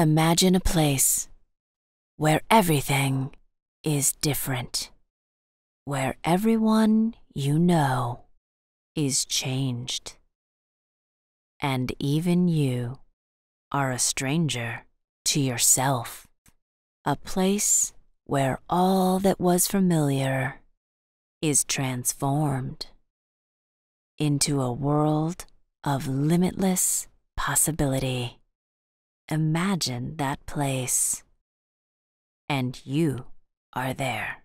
Imagine a place where everything is different, where everyone you know is changed, and even you are a stranger to yourself. A place where all that was familiar is transformed into a world of limitless possibility. Imagine that place. And you are there.